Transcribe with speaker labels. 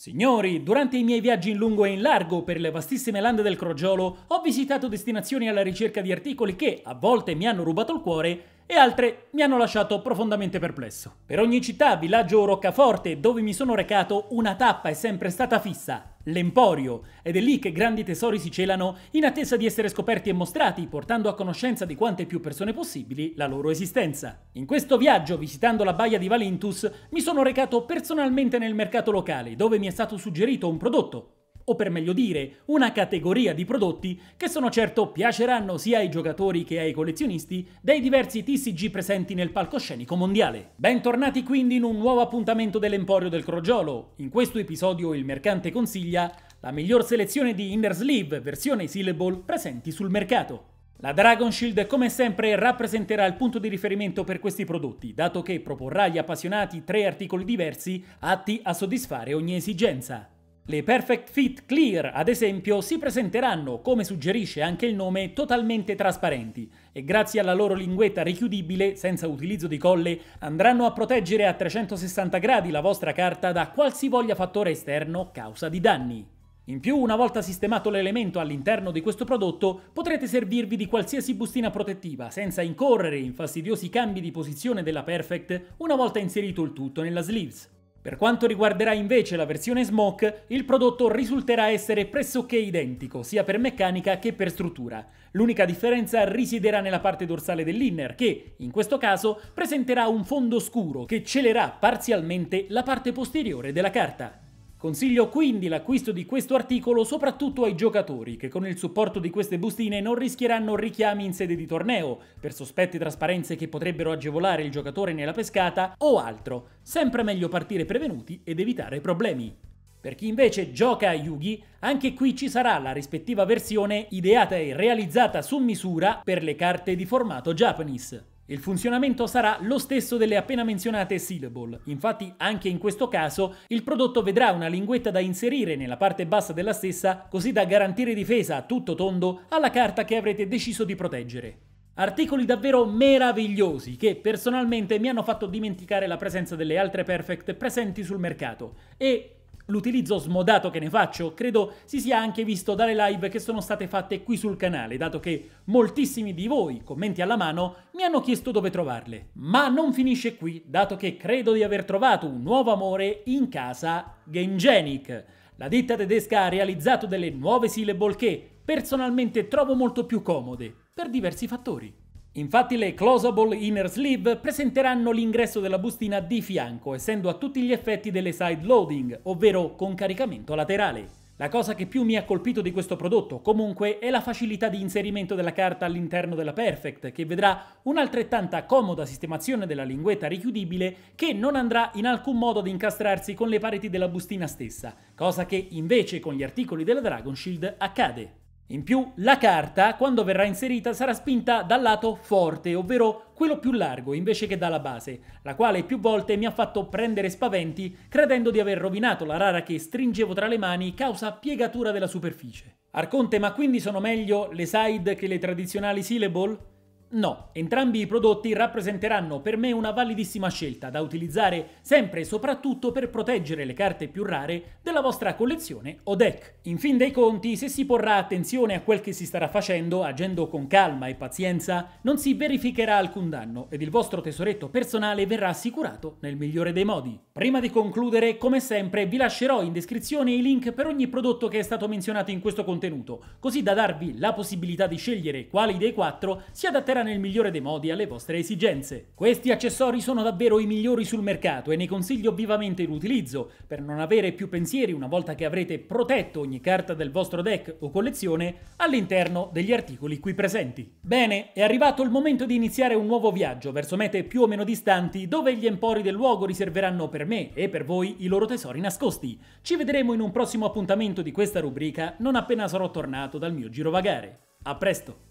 Speaker 1: Signori, durante i miei viaggi in lungo e in largo per le vastissime lande del Crogiolo ho visitato destinazioni alla ricerca di articoli che, a volte mi hanno rubato il cuore, e altre mi hanno lasciato profondamente perplesso. Per ogni città, villaggio o roccaforte dove mi sono recato, una tappa è sempre stata fissa, l'Emporio, ed è lì che grandi tesori si celano in attesa di essere scoperti e mostrati, portando a conoscenza di quante più persone possibili la loro esistenza. In questo viaggio, visitando la baia di Valintus, mi sono recato personalmente nel mercato locale, dove mi è stato suggerito un prodotto, o per meglio dire, una categoria di prodotti che sono certo piaceranno sia ai giocatori che ai collezionisti dei diversi TCG presenti nel palcoscenico mondiale. Bentornati quindi in un nuovo appuntamento dell'Emporio del Crogiolo. In questo episodio il mercante consiglia la miglior selezione di Inner Sleeve versione Syllable presenti sul mercato. La Dragon Shield come sempre rappresenterà il punto di riferimento per questi prodotti, dato che proporrà agli appassionati tre articoli diversi atti a soddisfare ogni esigenza. Le Perfect Fit Clear, ad esempio, si presenteranno, come suggerisce anche il nome, totalmente trasparenti e grazie alla loro linguetta richiudibile, senza utilizzo di colle, andranno a proteggere a 360 gradi la vostra carta da qualsivoglia fattore esterno causa di danni. In più, una volta sistemato l'elemento all'interno di questo prodotto, potrete servirvi di qualsiasi bustina protettiva senza incorrere in fastidiosi cambi di posizione della Perfect una volta inserito il tutto nella sleeves. Per quanto riguarderà invece la versione Smoke, il prodotto risulterà essere pressoché identico, sia per meccanica che per struttura. L'unica differenza risiederà nella parte dorsale dell'inner, che, in questo caso, presenterà un fondo scuro che celerà parzialmente la parte posteriore della carta. Consiglio quindi l'acquisto di questo articolo soprattutto ai giocatori che con il supporto di queste bustine non rischieranno richiami in sede di torneo per sospette trasparenze che potrebbero agevolare il giocatore nella pescata o altro. Sempre meglio partire prevenuti ed evitare problemi. Per chi invece gioca a Yugi, anche qui ci sarà la rispettiva versione ideata e realizzata su misura per le carte di formato Japanese. Il funzionamento sarà lo stesso delle appena menzionate syllable, infatti anche in questo caso il prodotto vedrà una linguetta da inserire nella parte bassa della stessa così da garantire difesa a tutto tondo alla carta che avrete deciso di proteggere. Articoli davvero meravigliosi che personalmente mi hanno fatto dimenticare la presenza delle altre perfect presenti sul mercato e l'utilizzo smodato che ne faccio credo si sia anche visto dalle live che sono state fatte qui sul canale, dato che moltissimi di voi, commenti alla mano, mi hanno chiesto dove trovarle. Ma non finisce qui, dato che credo di aver trovato un nuovo amore in casa Gengenic. La ditta tedesca ha realizzato delle nuove syllable che, personalmente, trovo molto più comode, per diversi fattori. Infatti le closable inner sleeve presenteranno l'ingresso della bustina di fianco, essendo a tutti gli effetti delle side loading, ovvero con caricamento laterale. La cosa che più mi ha colpito di questo prodotto, comunque, è la facilità di inserimento della carta all'interno della Perfect, che vedrà un'altrettanta comoda sistemazione della linguetta richiudibile che non andrà in alcun modo ad incastrarsi con le pareti della bustina stessa, cosa che invece con gli articoli della Dragon Shield accade. In più, la carta, quando verrà inserita, sarà spinta dal lato forte, ovvero quello più largo, invece che dalla base, la quale più volte mi ha fatto prendere spaventi, credendo di aver rovinato la rara che stringevo tra le mani causa piegatura della superficie. Arconte, ma quindi sono meglio le side che le tradizionali syllable? No, entrambi i prodotti rappresenteranno per me una validissima scelta da utilizzare sempre e soprattutto per proteggere le carte più rare della vostra collezione o deck. In fin dei conti, se si porrà attenzione a quel che si starà facendo, agendo con calma e pazienza, non si verificherà alcun danno ed il vostro tesoretto personale verrà assicurato nel migliore dei modi. Prima di concludere, come sempre, vi lascerò in descrizione i link per ogni prodotto che è stato menzionato in questo contenuto, così da darvi la possibilità di scegliere quali dei quattro si adatterà risponderà nel migliore dei modi alle vostre esigenze. Questi accessori sono davvero i migliori sul mercato e ne consiglio vivamente l'utilizzo, per non avere più pensieri una volta che avrete protetto ogni carta del vostro deck o collezione all'interno degli articoli qui presenti. Bene, è arrivato il momento di iniziare un nuovo viaggio verso mete più o meno distanti dove gli empori del luogo riserveranno per me e per voi i loro tesori nascosti. Ci vedremo in un prossimo appuntamento di questa rubrica non appena sarò tornato dal mio girovagare. A presto!